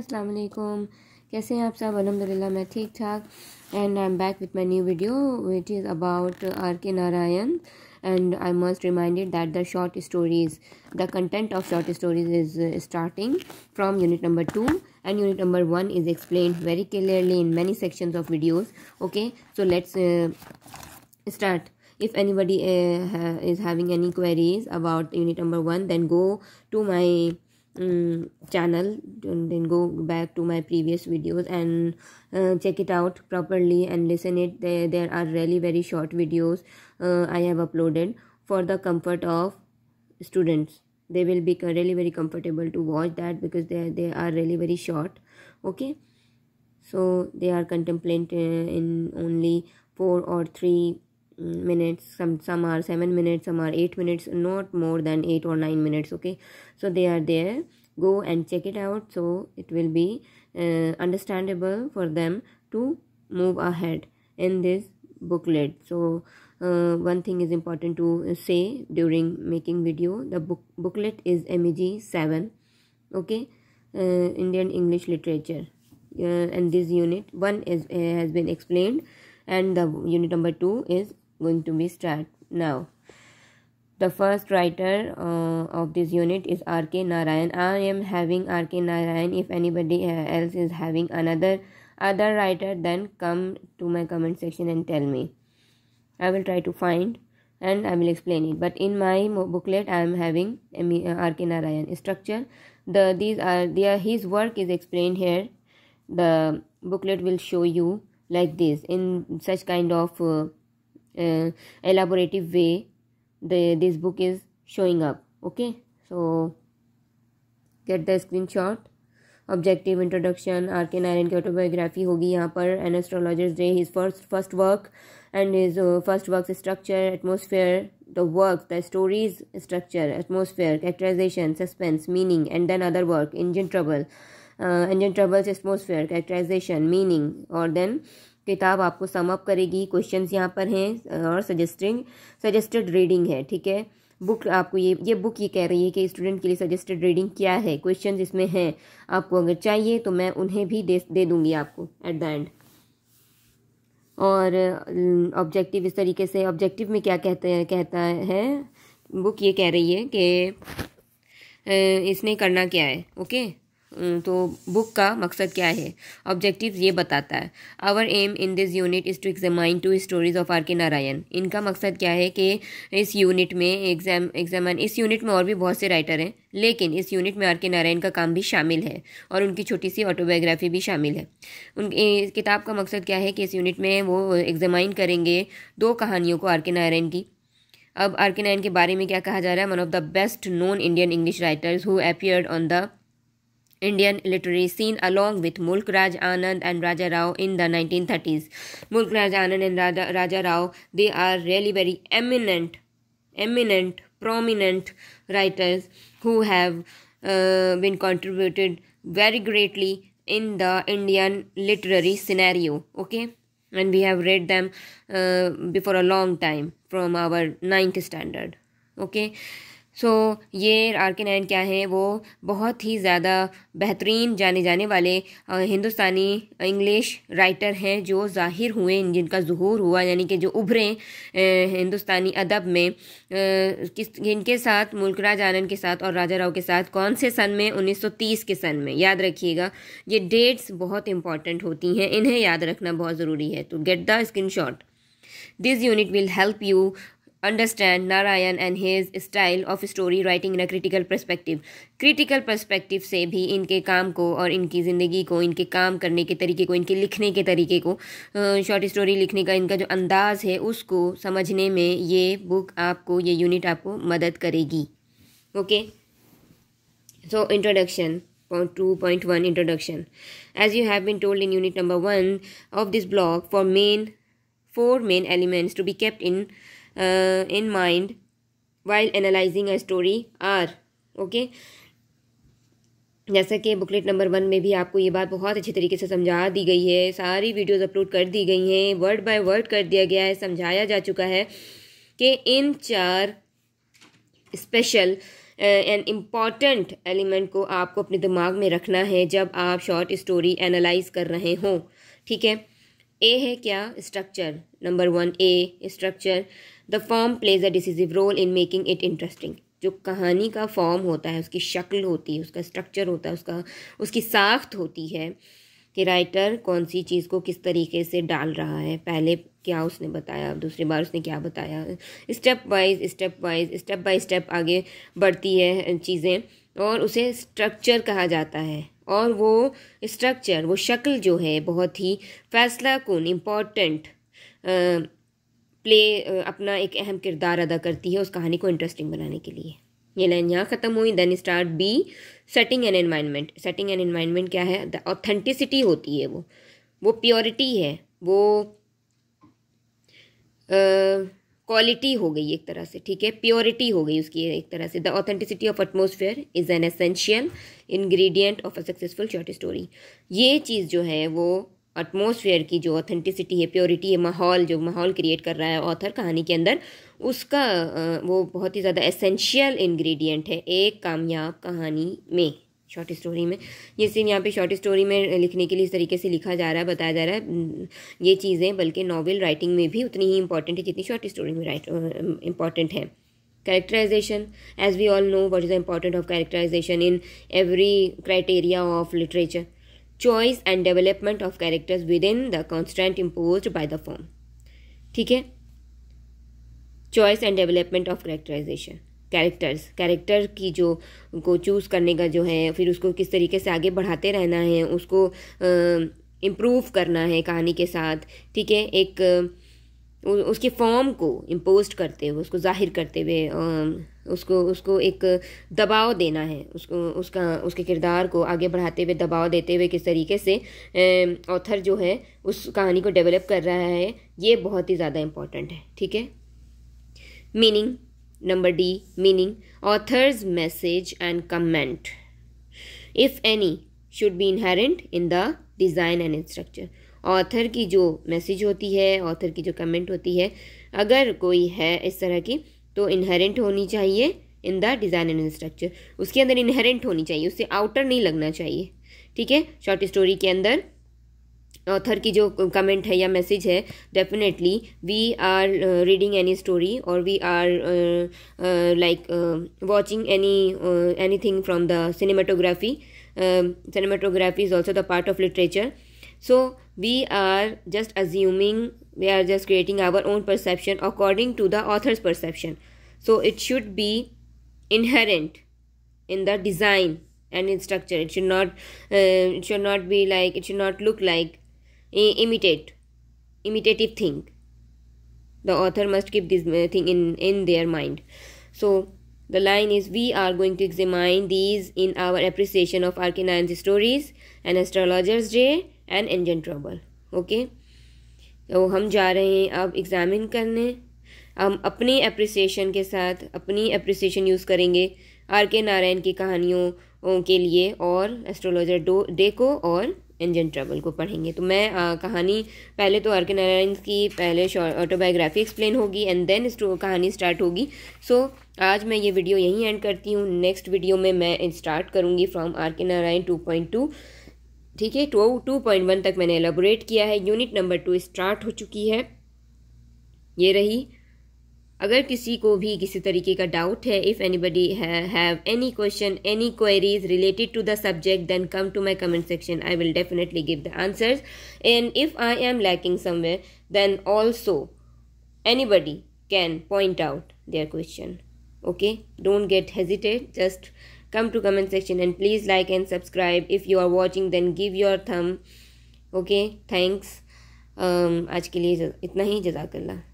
अस्सलाम वालेकुम कैसे हैं आप सब अलहमदिल्ला मैं ठीक ठाक and I am back with my new video which is about our and I must remind you that the short stories, the content of short stories is starting from unit number 2 and unit number 1 is explained very clearly in many sections of videos. Okay, so let's uh, start. If anybody uh, is having any queries about unit number 1 then go to my um, channel then go back to my previous videos and uh, check it out properly and listen it there, there are really very short videos uh, i have uploaded for the comfort of students they will be really very comfortable to watch that because they, they are really very short okay so they are contemplated in only four or three minutes some some are 7 minutes some are 8 minutes not more than 8 or 9 minutes okay so they are there go and check it out so it will be uh, understandable for them to move ahead in this booklet so uh, one thing is important to say during making video the book booklet is meg 7 okay uh, indian english literature uh, and this unit 1 is uh, has been explained and the unit number 2 is going to be start now. The first writer uh, of this unit is R.K. Narayan. I am having R.K. Narayan. If anybody uh, else is having another other writer, then come to my comment section and tell me. I will try to find and I will explain it. But in my booklet, I am having uh, R.K. Narayan structure. The these are there. his work is explained here. The booklet will show you like this in such kind of uh, uh, elaborative way the this book is showing up okay so get the screenshot objective introduction arcane iron autobiography hogi par an astrologer's day his first first work and his uh, first work's structure atmosphere the work the stories structure atmosphere characterization suspense meaning and then other work engine trouble uh, engine troubles atmosphere characterization meaning or then किताब आपको sum up करेगी questions यहाँ पर हैं और suggesting suggested reading है ठीक है बुक आपको ये ये बुक ये कह रही है कि स्टूडेंट के लिए सजेस्टेड रीडिंग क्या है क्वेश्चंस इसमें हैं आपको अगर चाहिए तो मैं उन्हें भी दे दे दूँगी आपको एट द एंड और ऑब्जेक्टिव इस तरीके से ऑब्जेक्टिव में क्या कहते हैं कहता है बुक ये कह रही है कि इसने करना क्या है ओके हम्म, तो बुक का मकसद क्या है ऑब्जेक्टिव ये बताता है our aim in this unit is to examine two stories of R K Narayan इनका मकसद क्या है कि इस यूनिट में एग्जाम एग्जामाइन इस यूनिट में और भी बहुत से राइटर हैं लेकिन इस यूनिट में आर के नारायण का काम भी शामिल है और उनकी छोटी सी ऑटोबायोग्राफी भी शामिल है उन किताब का मकसद क्या है कि इस यूनिट में वो एग्जामाइन करेंगे दो कहानियों को आर के नारायण की अब आर के नारायण के बारे में क्या कहा जा रहा है one of the best non Indian English writers who appeared on the Indian literary scene along with Mulk Raj Anand and Raja Rao in the 1930s. Mulk Raj Anand and Raja, Raja Rao, they are really very eminent, eminent, prominent writers who have uh, been contributed very greatly in the Indian literary scenario. Okay, and we have read them uh, before a long time from our ninth standard. Okay. So so, ये R K nine क्या हैं वो बहुत ही ज़्यादा बेहतरीन जाने जाने वाले हिंदुस्तानी इंग्लिश राइटर हैं जो ज़ाहिर हुए जिनका जहूर हुआ यानी कि जो उभरे हिंदुस्तानी अदब में किस इनके साथ मुल्कराज आनंद के साथ और राजा राव के साथ कौन से सन में 1930 के सन में याद रखिएगा ये डेट्स बहुत इंपॉर्टेंट होती हैं इन्हें याद रखना बहुत ज़रूरी है तो get the screenshot this unit will help you understand Narayan and his style of story writing in a critical perspective. Critical perspective से भी इनके काम को और इनकी ज़िंदगी को इनके काम करने के तरीके को इनके लिखने के तरीके को शॉर्ट स्टोरी लिखने का इनका जो अंदाज़ है उसको समझने में ये बुक आपको ये यूनिट आपको मदद करेगी okay so introduction Point 2.1 introduction as you have been told in unit number 1 of this block for main four main elements to be kept in uh, in mind while analyzing a story are okay जैसा कि booklet number one में भी आपको ये बात बहुत अच्छी तरीके से समझा दी गई है सारी वीडियोस अपलोड कर दी गई हैं वर्ड बाय वर्ड कर दिया गया है समझाया जा चुका है कि इन चार स्पेशल एंड इम्पॉर्टेंट एलिमेंट को आपको अपने दिमाग में रखना है जब आप शॉर्ट स्टोरी एनालाइज कर रहे हों ठीक है ए है क्या structure number one A structure the form plays a decisive role in making it interesting जो कहानी का फॉर्म होता है उसकी शक्ल होती है उसका स्ट्रक्चर होता है उसका उसकी साख्त होती है कि राइटर कौन सी चीज़ को किस तरीके से डाल रहा है पहले क्या उसने बताया दूसरी बार उसने क्या बताया step wise step wise step by step आगे बढ़ती है चीज़ें और उसे स्ट्रक्चर कहा जाता है और वो स्ट्रक्चर वो शक्ल जो है बहुत ही फैसला कन इम्पॉर्टेंट प्ले अपना एक अहम किरदार अदा करती है उस कहानी को इंटरेस्टिंग बनाने के लिए ये लाइन यहाँ ख़त्म हुई then start B setting and environment setting and environment क्या है ऑथेंटिसिटी होती है वो वो प्योरिटी है वो क्वालिटी हो गई एक तरह से ठीक है प्योरिटी हो गई उसकी एक तरह से the authenticity of atmosphere is an essential ingredient of a successful short story ये चीज़ जो है वो एटमोसफियर की जो ऑथेंटिसिटी है प्योरिटी है माहौल जो माहौल क्रिएट कर रहा है ऑथर कहानी के अंदर उसका वो बहुत ही ज़्यादा एसेंशियल इंग्रेडिएंट है एक कामयाब कहानी में शॉर्ट स्टोरी में ये सीन यहाँ पे शॉर्ट स्टोरी में लिखने के लिए इस तरीके से लिखा जा रहा है बताया जा रहा है ये चीज़ें बल्कि नॉवल राइटिंग में भी उतनी ही इंपॉर्टेंट है जितनी शॉर्ट स्टोरी में राइट इंपॉर्टेंट है characterisation as we all know what is the important of characterisation in every criteria of literature choice and development of characters within the constant impose by the form ठीक है choice and development of characterisation characters character की जो को choose करने का जो है फिर उसको किस तरीके से आगे बढ़ाते रहना है उसको इम्प्रूव करना है कहानी के साथ ठीक है एक उसके फॉर्म को इम्पोज करते हुए उसको जाहिर करते हुए उसको उसको एक दबाव देना है उसको उसका उसके किरदार को आगे बढ़ाते हुए दबाव देते हुए किस तरीके से ऑथर जो है उस कहानी को डेवलप कर रहा है ये बहुत ही ज़्यादा इम्पॉर्टेंट है ठीक है meaning number D meaning author's message and comment if any should be inherent in the design and structure author की जो मैसेज होती है ऑथर की जो कमेंट होती है अगर कोई है इस तरह की तो इनहेरेंट होनी चाहिए in the design and structure उसके अंदर इनहेरेंट होनी चाहिए उससे आउटर नहीं लगना चाहिए ठीक है शॉर्ट स्टोरी के अंदर ऑथर की जो कमेंट है या मैसेज है definitely we are reading any story और we are like watching any anything from the cinematography cinematography is also the part of literature So we are just assuming, we are just creating our own perception according to the author's perception. So it should be inherent in the design and in structure. It should not, uh, it should not be like, it should not look like, imitate, imitative thing. The author must keep this uh, thing in, in their mind. So the line is We are going to examine these in our appreciation of Arcanines stories and Astrologer's Day and engine trouble okay तो हम जा रहे हैं अब examine करने हम अपनी appreciation के साथ अपनी अप्रिसिएशन यूज़ करेंगे आर के नारायण की कहानियों के लिए और एस्ट्रोलॉजर डो डे को और इंजन ट्रबल को पढ़ेंगे तो मैं आ, कहानी पहले तो आर के नारायण की पहले ऑटोबायोग्राफी एक्सप्लेन होगी एंड देन कहानी स्टार्ट होगी सो so, आज मैं ये वीडियो यहीं एंड करती हूँ नेक्स्ट वीडियो में मैं स्टार्ट करूँगी from are K Narayan two point two ठीक है टू टू पॉइंट वन तक मैंने एलोबोरेट किया है यूनिट नंबर टू स्टार्ट हो चुकी है ये रही अगर किसी को भी किसी तरीके का डाउट है if anybody have any question any queries related to the subject then come to my comment section I will definitely give the answers and if I am lacking somewhere then also anybody can point out their question okay don't get hesitate just come to comment section and please like and subscribe if you are watching then give your thumb okay thanks um, आज के लिए इतना a जजाकल्ला